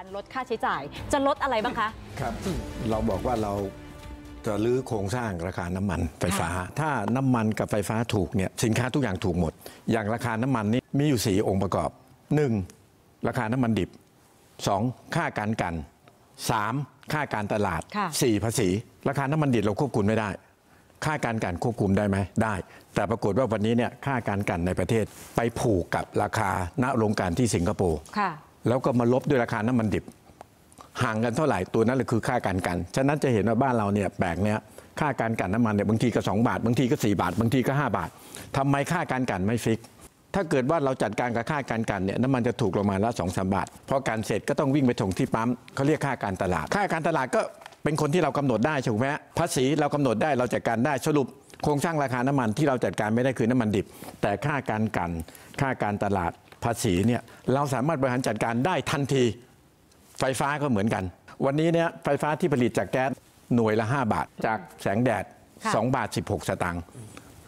การลดค่าใช้จ่ายจะลดอะไรบ้างคะครับเราบอกว่าเราจะรื้อโครงสร้างราคาน้ำมันไฟฟ้าถ้าน้ำมันกับไฟฟ้าถูกเนี่ยสินค้าทุกอย่างถูกหมด อย่างราคาน้ำมันนี่มีอยู่สีองค์ประกอบ 1. ราคาน้ำมันดิบ 2. ค่าการกัน 3. ค่าการตลาด 4. ภาษี ราคาน้ำมันดิบเราควบคุมไม่ได้ ค่าการกันควบคุมได้ไหมได้ แต่ปรากฏว่าวันนี้เนี่ยค่าการกันในประเทศไปผูกกับราคาณโรงการที่สิงคโปร์ค่ะแล้วก็มาลบด้วยราคาน้ำมันดิบ ห่างกันเท่าไหร่ตัวนั้นเลยคือค่าการกันฉะนั้นจะเห็นว่าบ้านเราเนี่ยแปลกเนี่ยค่าการกันน้ำมันเนี่ยบางทีก็2บาท บางทีก็ 4 บาทบางทีก็ 5 บาท ทำไมค่าการกันไม่ฟิก ถ้าเกิดว่าเราจัดการกับค่าการกันเนี่ยน้ำมันจะถูกลงมาละสองสามบาทพอการเสร็จก็ต้องวิ่งไปถงที่ปั๊มเขาเรียกค่าการตลาด ค่าการตลาดก็เป็นคนที่เรากำหนดได้ถูกไหมภาษีเรากำหนดได้เราจัดการได้สรุปโครงสร้างราคาน้ำมันที่เราจัดการไม่ได้คือน้ำมันดิบ แต่ค่าการกันค่าการตลาดภาษีเนี่ยเราสามารถบริหารจัดการได้ทันทีไฟฟ้าก็เหมือนกัน วันนี้เนี่ยไฟฟ้าที่ผลิตจากแก๊สหน่วยละ 5 บาท จากแสงแดด2บาท16 สตางค์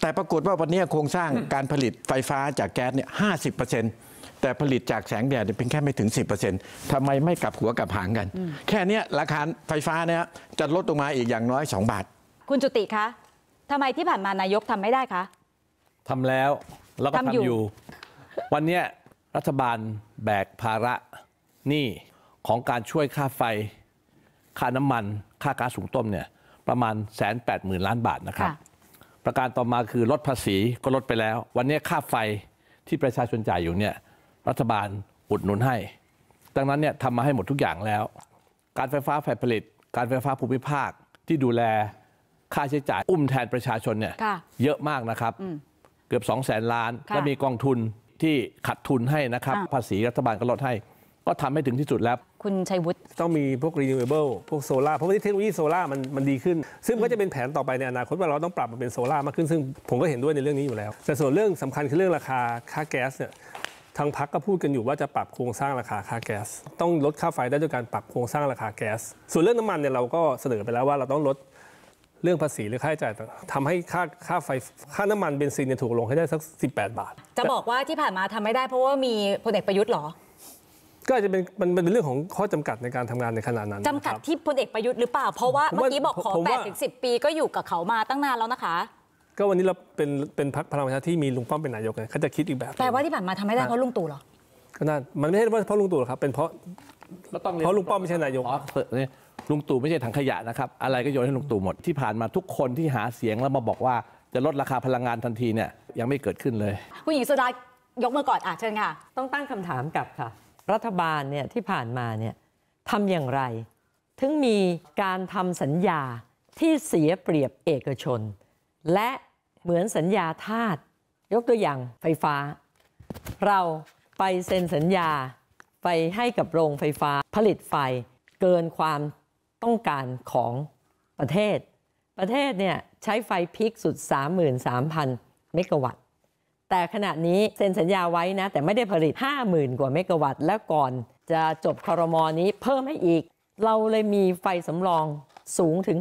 แต่ปรากฏว่าวันนี้โครงสร้างการผลิตไฟฟ้าจากแก๊สเนี่ยห้าสิบเปอร์เซ็นต์แต่ผลิตจากแสงแดดเป็นแค่ไม่ถึง10%ทำไมไม่กลับหัวกลับหางกัน แค่นี้ราคาไฟฟ้าเนี่ยจะลดลงมาอีกอย่างน้อย 2 บาท คุณจุติคะทำไมที่ผ่านมานายกทำไม่ได้คะ ทำแล้วแล้วก็ทำอยู่ วันนี้รัฐบาลแบกภาระหนี้ของการช่วยค่าไฟค่าน้ำมันค่าก๊าซสูงต้มเนี่ยประมาณแสนแปดหมื่นล้านบาทนะครับ ประการต่อมาคือลดภาษีก็ลดไปแล้ว วันนี้ค่าไฟที่ประชาชนจ่ายอยู่เนี่ยรัฐบาลอุดหนุนให้ ดังนั้นเนี่ยทำมาให้หมดทุกอย่างแล้ว การไฟฟ้าฝ่ายผลิต การไฟฟ้าภูมิภาคที่ดูแลค่าใช้จ่าย อุ้มแทนประชาชนเนี่ยเยอะมากนะครับเกือบ2องแสนล้าน และมีกองทุนที่ขัดทุนให้นะครับ ภาษีรัฐบาลก็ลดให้ ก็ทำให้ถึงที่สุดแล้ว คุณชัยวุฒิต้องมีพวก renewable พวกโซลา่าเพราะว่าเทคโนโลยีโซล่ามันมันดีขึ้น ซึ่งก็จะเป็นแผนต่อไปในอนาคตว่าเราต้องปรับมาเป็นโซลา่ามากขึ้นซึ่งผมก็เห็นด้วยในเรื่องนี้อยู่แล้ว แต่ส่วนเรื่องสำคัญคือเรื่องราคาค่าแก๊สเนี่ยทางพักก็พูดกันอยู่ว่าจะปรับโครงสร้างราคาค่าแก๊สต้องลดค่าไฟได้ด้วยการปรับโครงสร้างราคาแก๊สส่วนเรื่องน้ำมันเนี่ยเราก็เสนอไปแล้วว่าเราต้องลดเรื่องภาษีหรือค่าใช้จ่ายทำให้ค่าค่าไฟค่าน้ำมันเบนซินเนี่ยถูกลงให้ได้สัก 18 บาท จะบอกว่าที่ผ่านมาทำไม่ได้เพราะว่ามีพลเอกประยุทธ์หรอ ก็อาจจะเป็นมันเป็นเรื่องของข้อจำกัดในการทำงานในขณะนั้นจำกัดที่พลเอกประยุทธ์หรือเปล่าเพราะว่าเมื่อกี้บอกขอ8ถึงิบปีก็อยู่กับเขามาตั้งนานแล้วนะคะ ก็วันนี้เราเป็นเป็นพรรคพลังประชาที่มีลุงป้อมเป็นนายกเขาจะคิดอีกแบบแต่ว่าที่ผ่านมาทำไม่ได้เพราะลุงตู่หรอก็นั่นมันไม่ใช่ว่าเพราะลุงตู่หรอกครับเป็นเพราะเพราะลุงป้อมไม่ใช่นายกลุงตู่ไม่ใช่ถังขยะนะครับ อะไรก็โยนให้ลุงตู่หมดที่ผ่านมาทุกคนที่หาเสียงแล้วมาบอกว่าจะลดราคาพลังงานทันทีเนี่ยยังไม่เกิดขึ้นเลยคุณหญิงสุดายกมือก่อนอ่ะเชิญค่ะ ต้องตั้งคำถามกลับค่ะรัฐบาลเนี่ยที่ผ่านมาเนี่ยทำอย่างไร ถึงมีการทำสัญญาที่เสียเปรียบเอกชน และเหมือนสัญญาทาสยกตัวอย่างไฟฟ้า เราไปเซ็นสัญญาไปให้กับโรงไฟฟ้าผลิตไฟเกินความต้องการของประเทศ ประเทศเนี่ยใช้ไฟพิกสุด 33,000 เมกะวัตต์ แต่ขณะนี้ เซ็นสัญญาไว้นะ แต่ไม่ได้ผลิต 50,000 กว่า เมกะวัตต์แล้วก่อนจะจบคอรมอนี้เพิ่มให้อีก เราเลยมีไฟสำรองสูงถึง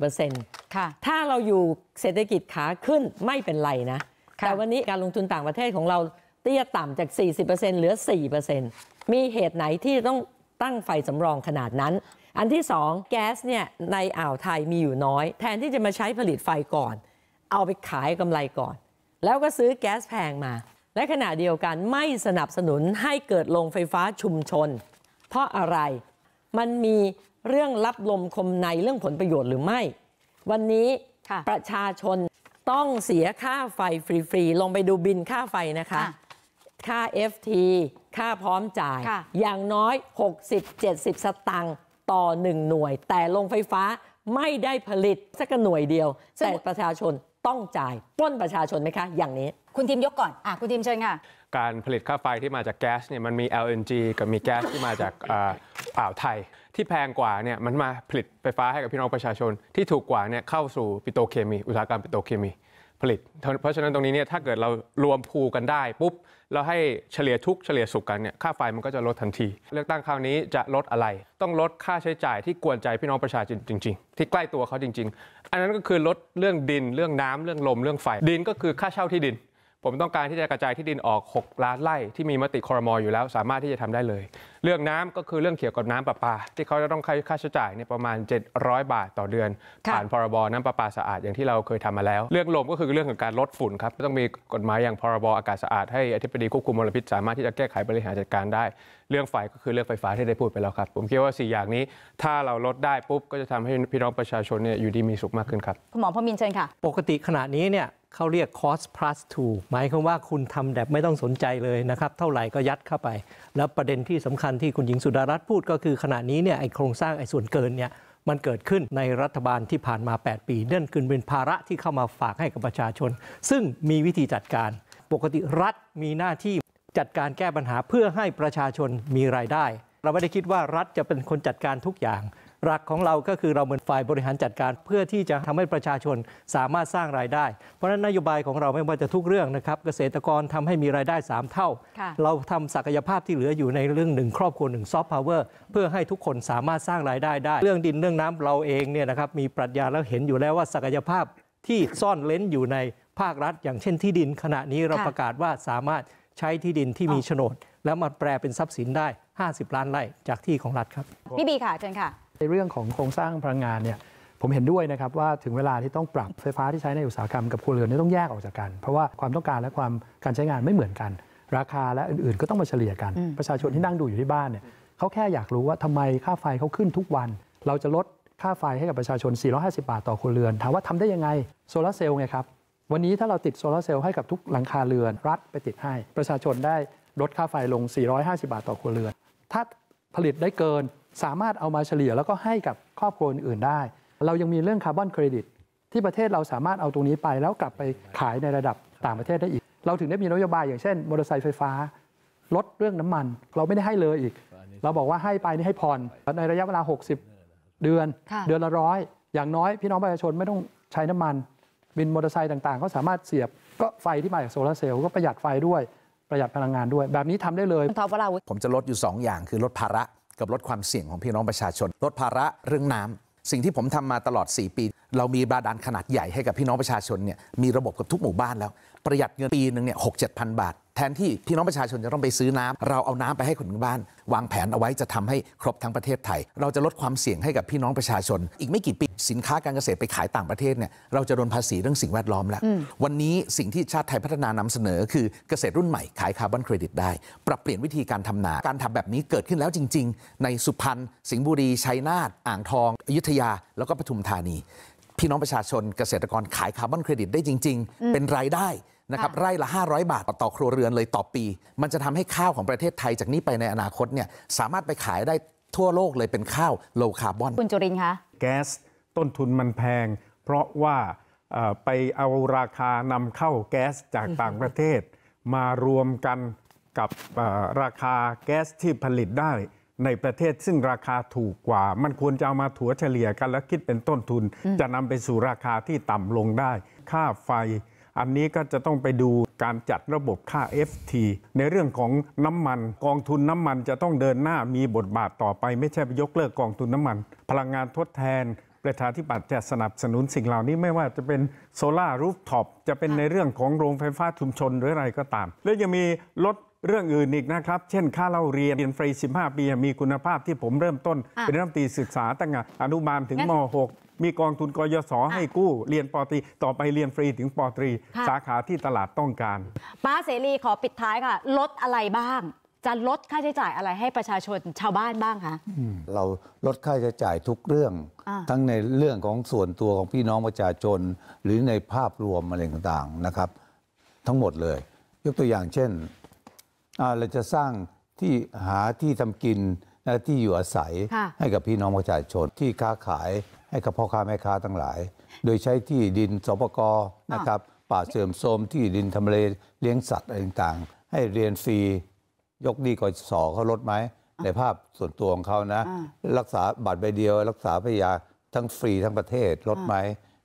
5-60%ค่ะ ถ้าเราอยู่เศรษฐกิจขาขึ้นไม่เป็นไรนะ แต่วันนี้การลงทุนต่างประเทศของเราเตี้ยต่ำจาก 40%เหลือ 4%มีเหตุไหนที่ต้องตั้งไฟสำรองขนาดนั้น อันที่สองแก๊สเนี่ยในอ่าวไทยมีอยู่น้อย แทนที่จะมาใช้ผลิตไฟก่อน เอาไปขายกำไรก่อน แล้วก็ซื้อแก๊สแพงมา และขณะเดียวกันไม่สนับสนุนให้เกิดโรงไฟฟ้าชุมชน เพราะอะไรมันมีเรื่องรับลมคมในเรื่องผลประโยชน์หรือไม่ วันนี้ประชาชนต้องเสียค่าไฟฟรีๆลงไปดูบินค่าไฟนะคะ ค่า FT ค่าพร้อมจ่าย อย่างน้อย 60-70 สตังค์ ต่อ 1 หน่วย แต่โรงไฟฟ้าไม่ได้ผลิตสักหน่วยเดียว แต่ประชาชนต้องจ่ายป้นประชาชนไหมคะ อย่างนี้ คุณทีมยกก่อนอคุณทีมเชิญค่ะ การผลิตค่าไฟที่มาจากแก๊สเนี่ย มันมี LNG กับมีแก๊สที่มาจากอ่าวไทย ที่แพงกว่าเนี่ย มันมาผลิตไฟฟ้าให้กับพี่น้องประชาชน ที่ถูกกว่าเนี่ยเข้าสู่ปิโตเคมี อุตสาหกรรมปิโตเคมีผลิตเพราะฉะนั้นตรงนี้เนี่ยถ้าเกิดเรารวมภู กันได้ ปุ๊บเราให้เฉลี่ยทุกเฉลี่ยสุกกันเนี่ยค่าไฟมันก็จะลดทันทีเลือกตั้งคราวนี้จะลดอะไร ต้องลดค่าใช้จ่ายที่กวนใจพี่น้องประชาชนจริงๆ ที่ใกล้ตัวเขาจริงๆ อันนั้นก็คือลดเรื่องดินเรื่องน้ำเรื่องลมเรื่องไฟดินก็คือค่าเช่าที่ดินผมต้องการที่จะกระจายที่ดินออก 6ล้านไร่ที่มีมติคอรมออยู่แล้วสามารถที่จะทำได้เลย เรื่องน้ำก็คือเรื่องเกี่ยวกับน้ำประปาที่เขาจะต้องค่าใช้จ่ายเนี่ยประมาณ 700 บาทต่อเดือนผ่านพรบน้ำประปาสะอาดอย่างที่เราเคยทำมาแล้ว เรื่องลมก็คือเรื่องของการลดฝุ่นครับต้องมีกฎหมายอย่างพรบอากาศสะอาด ให้อธิบดีควบคุมมลพิษสามารถที่จะแก้ไขบริหารจัดการได้ เรื่องไฟก็คือเรื่องไฟฟ้าที่ได้พูดไปแล้วครับ ผมคิดว่า4อย่างนี้ ถ้าเราลดได้ปุ๊บก็จะทำให้พี่น้องประชาชนเนี่ยอยู่ดีมีสุขมากขึ้นครับคุณหมอพมินเชิญค่ะปกติขณะนี้เนี่ยเขาเรียก cost plus t o หมายความว่าคุณทำแบบไม่ต้องสนใจเลยนะครับ เท่าไหร่ก็ยัดเข้าไป แล้วประเด็นที่สำคัญที่คุณหญิงสุดารัตน์พูดก็คือขณะนี้เนี่ยไอโครงสร้างไอส่วนเกินเนี่ยมันเกิดขึ้นในรัฐบาลที่ผ่านมา 8 ปีนั่นคือเป็นภาระที่เข้ามาฝากให้กับประชาชน ซึ่งมีวิธีจัดการ ปกติรัฐมีหน้าที่จัดการแก้ปัญหาเพื่อให้ประชาชนมีรายได้ เราไม่ได้คิดว่ารัฐจะเป็นคนจัดการทุกอย่างหลักของเราก็คือเราเหมือนฝ่ายบริหารจัดการ เพื่อที่จะทำให้ประชาชนสามารถสร้างรายได้ เพราะฉะนั้นนโยบายของเราไม่ว่าจะทุกเรื่องนะครับ เกษตรกรทำให้มีรายได้ 3 เท่า เราทำศักยภาพที่เหลืออยู่ในเรื่องหนึ่งครอบครัวหนึ่งซอฟต์พาวเวอร์เพื่อให้ทุกคนสามารถสร้างรายได้ได้ เรื่องดินเรื่องน้ำเราเองเนี่ยนะครับมีปรัชญาแล้วเห็นอยู่แล้วว่าศักยภาพที่ซ่อนเล้นอยู่ในภาครัฐ อย่างเช่นที่ดินขณะนี้เราประกาศว่าสามารถใช้ที่ดินที่มีโฉนด แล้วมาแปลเป็นทรัพย์สินได้ 50 ล้านไร่จากที่ของรัฐครับพี่บีค่ะเชิญค่ะในเรื่องของโครงสร้างพลังงานเนี่ยผมเห็นด้วยนะครับว่าถึงเวลาที่ต้องปรับไฟฟ้าที่ใช้ในอุตสาหกรรมกับครัวเรือนนี่ต้องแยกออกจากกัน เพราะว่าความต้องการและความการใช้งานไม่เหมือนกัน ราคาและอื่นๆ ก็ต้องมาเฉลี่ยกัน ประชาชนที่นั่งดูอยู่ที่บ้านเนี่ยเขาแค่อยากรู้ว่าทำไมค่าไฟเขาขึ้นทุกวัน เราจะลดค่าไฟให้กับประชาชน 450 บาทต่อครัวเรือนถามว่าทำได้ยังไงโซลาเซลล์ไงครับวันนี้ถ้าเราติดโซลาเซลล์ให้กับทุกหลังคาเรือน รัฐไปติดให้ประชาชนได้ลดค่าไฟลง 450 บาทต่อครัวเรือน ถ้าผลิตได้เกินสามารถเอามาเฉลี่ยแล้วก็ให้กับครอบครัวอื่นได้ เรายังมีเรื่องคาร์บอนเครดิต ที่ประเทศเราสามารถเอาตรงนี้ไปแล้วกลับไปขายในระดับต่างประเทศได้อีก เราถึงได้มีนโยบายอย่างเช่นมอเตอร์ไซค์ไฟฟ้า ลดเรื่องน้ำมันเราไม่ได้ให้เลยอีก เราบอกว่าให้ไปนี่ให้ผ่อนในระยะเวลา 60 เดือนเดือนละร้อยอย่างน้อยพี่น้องประชาชนไม่ต้องใช้น้ำมันบินมอเตอร์ไซค์ต่างๆก็สามารถเสียบก็ไฟที่มาจากโซลาเซลล์ก็ประหยัดไฟด้วยประหยัดพลังงานด้วย แบบนี้ทำได้เลยผมจะลดอยู่ 2 อย่างคือลดภาระกับลดความเสี่ยงของพี่น้องประชาชนลดภาระเรื่องน้ำ สิ่งที่ผมทำมาตลอด 4 ปี เรามีบาดาลขนาดใหญ่ให้กับพี่น้องประชาชนเนี่ยมีระบบกับทุกหมู่บ้านแล้ว ประหยัดเงินปีหนึ่งเนี่ยหกเจ็ดพันบาทแทนที่พี่น้องประชาชนจะต้องไปซื้อน้ำ เราเอาน้ำไปให้คนถึงบ้าน วางแผนเอาไว้จะทำให้ครบทั้งประเทศไทย เราจะลดความเสี่ยงให้กับพี่น้องประชาชนอีกไม่กี่ปีสินค้าการเกษตรไปขายต่างประเทศเนี่ยเราจะโดนภาษีเรื่องสิ่งแวดล้อมแล้ว วันนี้สิ่งที่ชาติไทยพัฒนานำเสนอ คือเกษตรรุ่นใหม่ขายคาร์บอนเครดิตได้ ปรับเปลี่ยนวิธีการทำนา การทำแบบนี้เกิดขึ้นแล้วจริง ๆ ในสุพรรณสิงห์บุรีชัยนาทอ่างทอง อยุธยาแล้วก็ปทุมธานี พี่น้องประชาชนเกษตรกรขายคาร์บอนเครดิตได้จริง ๆ เป็นรายได้นะครับไร่ละ 500 บาทต่อครัวเรือนเลยต่อปี มันจะทำให้ข้าวของประเทศไทยจากนี้ไปในอนาคตเนี่ยสามารถไปขายได้ทั่วโลกเลยเป็นข้าวโลคาร์บอนคุณจุรินคะ แก๊สต้นทุนมันแพง เพราะว่าไปเอาราคานำเข้าแก๊สจากต่างประเทศ มารวมกันกับราคาแก๊สที่ผลิตได้ในประเทศซึ่งราคาถูกกว่า มันควรจะเอามาถัวเฉลี่ยกันแล้วคิดเป็นต้นทุน จะนำไปสู่ราคาที่ต่ำลงได้ค่าไฟอันนี้ก็จะต้องไปดูการจัดระบบค่า FT ในเรื่องของน้ำมันกองทุนน้ำมันจะต้องเดินหน้ามีบทบาทต่อไป ไม่ใช่ไปยกเลิกกองทุน น้ำมัน พลังงานทดแทนประชาธิปัตย์จะสนับสนุนสิ่งเหล่านี้ไม่ว่าจะเป็นโซลารูฟท็อปจะเป็นในเรื่องของโรงไฟฟ้าชุมชนหรืออะไรก็ตาม และยังมีลดเรื่องอื่นอีกนะครับ เช่นค่าเล่าเรียนเรียนฟรี15 ปีมีคุณภาพที่ผมเริ่มต้น เป็นรัฐมนตรีศึกษาตั้งแต่อนุบาลถึงม .6 มีกองทุนกยศให้กู้ เรียนปอตรีต่อไปเรียนฟรีถึงปอตรี สาขาที่ตลาดต้องการป้าเสรีขอปิดท้ายค่ะลดอะไรบ้าง จะลดค่าใช้จ่ายอะไรให้ประชาชนชาวบ้านบ้างคะเราลดค่าใช้จ่ายทุกเรื่องอทั้งในเรื่องของส่วนตัวของพี่น้องประชาชน หรือในภาพรวมอะไรต่างๆนะครับ ทั้งหมดเลย ยกตัวอย่างเช่นเราจะสร้างที่หาที่ทำกินและที่อยู่อาศัย ให้กับพี่น้องประชาชนที่ค้าขายให้กับพ่อค้าแม่ค้าทั้งหลาย โดยใช้ที่ดินสปกนะครับ ป่าเสื่อมโทรมที่ดินทำเลเลี้ยงสัตว์อะไรต่างๆ ให้เรียนฟรี ยกหนีอกสอเขาลดไหม ในภาพส่วนตัวของเขานะ รักษาบัตรใบเดียว รักษาพยาทั้งฟรีทั้งประเทศ ลดไหม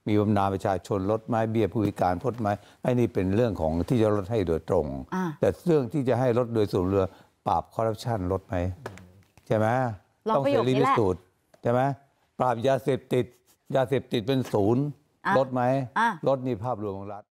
มีบำนาญประชาชน ลดไหมเบี้ยผู้พิการลดไหมไอ้นี่เป็นเรื่องของที่จะลดให้โดยตรง แต่เรื่องที่จะให้ลดโดยส่วนเรือปราบคอร์รัปชันลดไหมใช่ไหมต้องเสรีพิสูจน์ใช่ไหมปราบยาเสพติดยาเสพติดเป็นศูนย์ ลดไหม ลดนี่ภาพรวมของรัฐ